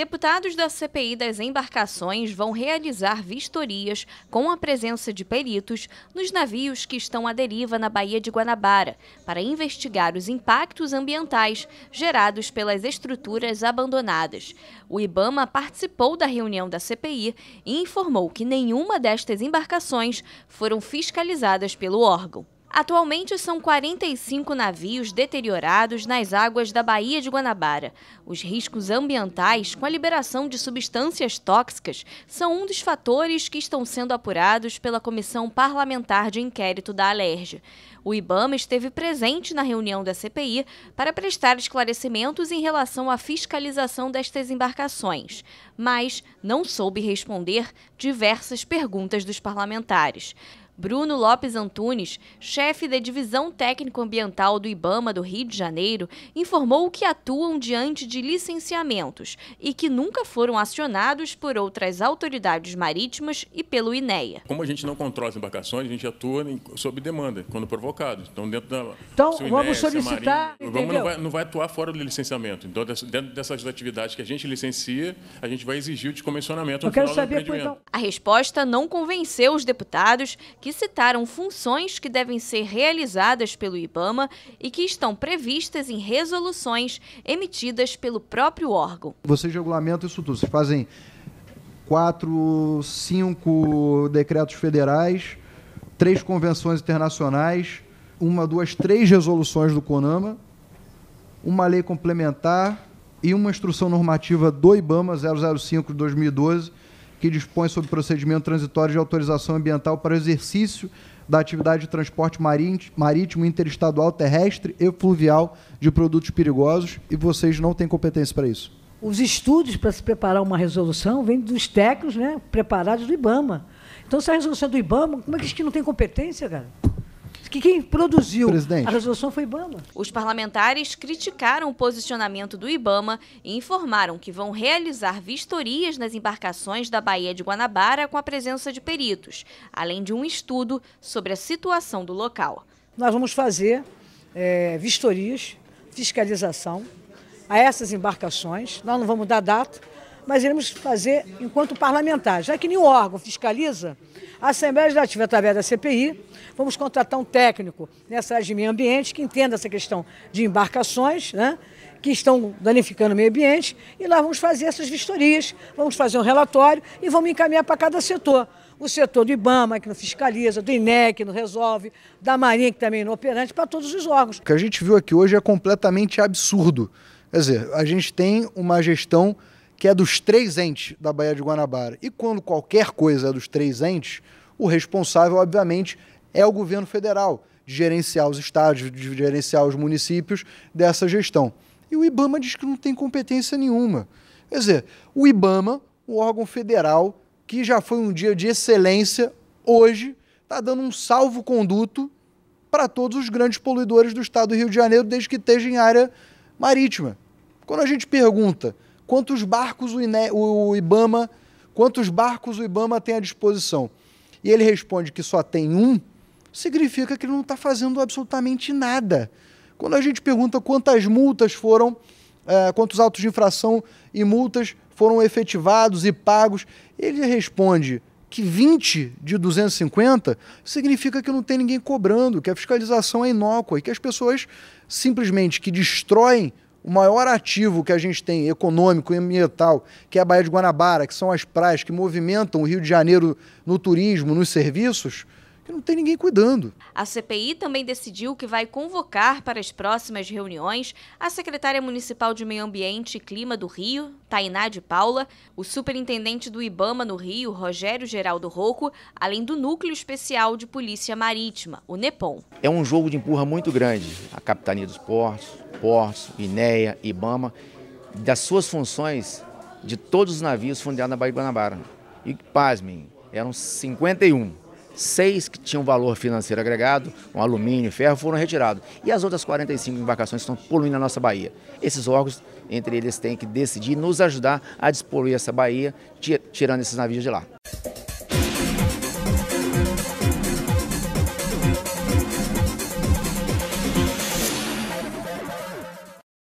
Deputados da CPI das embarcações vão realizar vistorias com a presença de peritos nos navios que estão à deriva na Baía de Guanabara, para investigar os impactos ambientais gerados pelas estruturas abandonadas. O Ibama participou da reunião da CPI e informou que nenhuma destas embarcações foram fiscalizadas pelo órgão. Atualmente são 45 navios deteriorados nas águas da Baía de Guanabara. Os riscos ambientais com a liberação de substâncias tóxicas são um dos fatores que estão sendo apurados pela Comissão Parlamentar de Inquérito da Alerj. O IBAMA esteve presente na reunião da CPI para prestar esclarecimentos em relação à fiscalização destas embarcações, mas não soube responder diversas perguntas dos parlamentares. Bruno Lopes Antunes, chefe da Divisão Técnico Ambiental do IBAMA do Rio de Janeiro, informou que atuam diante de licenciamentos e que nunca foram acionados por outras autoridades marítimas e pelo INEA. Como a gente não controla as embarcações, a gente atua sob demanda, quando provocado. Então, dentro da. Então, vamos solicitar. Marinha, vamos, não, vai, não vai atuar fora do licenciamento. Então, dentro dessas atividades que a gente licencia, a gente vai exigir o descomissionamento no Eu quero saber, do então... A resposta não convenceu os deputados que que citaram funções que devem ser realizadas pelo IBAMA e que estão previstas em resoluções emitidas pelo próprio órgão. Vocês regulamentam isso tudo, vocês fazem quatro, cinco decretos federais, três convenções internacionais, uma, duas, três resoluções do CONAMA, uma lei complementar e uma instrução normativa do IBAMA 005 de 2012 que dispõe sobre procedimento transitório de autorização ambiental para o exercício da atividade de transporte marítimo, interestadual, terrestre e fluvial de produtos perigosos e vocês não têm competência para isso. Os estudos para se preparar uma resolução vêm dos técnicos né, preparados do IBAMA. Então, se a resolução é do IBAMA, como é que a gente não tem competência, cara? que quem produziu Presidente. a resolução foi Ibama. Os parlamentares criticaram o posicionamento do Ibama e informaram que vão realizar vistorias nas embarcações da Baía de Guanabara com a presença de peritos, além de um estudo sobre a situação do local. Nós vamos fazer é, vistorias, fiscalização a essas embarcações. Nós não vamos dar data, mas iremos fazer enquanto parlamentar. Já que nenhum órgão fiscaliza, a Assembleia Legislativa, através da CPI, vamos contratar um técnico nessa área de meio ambiente que entenda essa questão de embarcações, né? que estão danificando o meio ambiente, e lá vamos fazer essas vistorias, vamos fazer um relatório e vamos encaminhar para cada setor. O setor do IBAMA, que não fiscaliza, do INEC, que não resolve, da Marinha, que também não é inoperante, para todos os órgãos. O que a gente viu aqui hoje é completamente absurdo. Quer dizer, a gente tem uma gestão que é dos três entes da Baía de Guanabara. E quando qualquer coisa é dos três entes, o responsável, obviamente, é o governo federal, de gerenciar os estados de gerenciar os municípios dessa gestão. E o IBAMA diz que não tem competência nenhuma. Quer dizer, o IBAMA, o órgão federal que já foi um dia de excelência, hoje está dando um salvo-conduto para todos os grandes poluidores do estado do Rio de Janeiro, desde que esteja em área marítima. Quando a gente pergunta quantos barcos o, Ine, o Ibama, quantos barcos o Ibama tem à disposição. E ele responde que só tem um, significa que ele não está fazendo absolutamente nada. Quando a gente pergunta quantas multas foram, uh, quantos autos de infração e multas foram efetivados e pagos, ele responde que 20 de 250 significa que não tem ninguém cobrando, que a fiscalização é inócua e que as pessoas simplesmente que destroem o maior ativo que a gente tem, econômico e ambiental, que é a Baía de Guanabara, que são as praias que movimentam o Rio de Janeiro no turismo, nos serviços, não tem ninguém cuidando. A CPI também decidiu que vai convocar para as próximas reuniões a secretária municipal de Meio Ambiente e Clima do Rio, Tainá de Paula, o superintendente do Ibama no Rio, Rogério Geraldo Rocco, além do Núcleo Especial de Polícia Marítima, o NEPOM. É um jogo de empurra muito grande. A Capitania dos Portos, Portos, INEA, Ibama, das suas funções de todos os navios fundeados na Baía de Guanabara. E, pasmem, eram 51 seis que tinham valor financeiro agregado, um alumínio, ferro, foram retirados. E as outras 45 embarcações estão poluindo a nossa baía. Esses órgãos, entre eles, têm que decidir nos ajudar a despoluir essa baía, tirando esses navios de lá.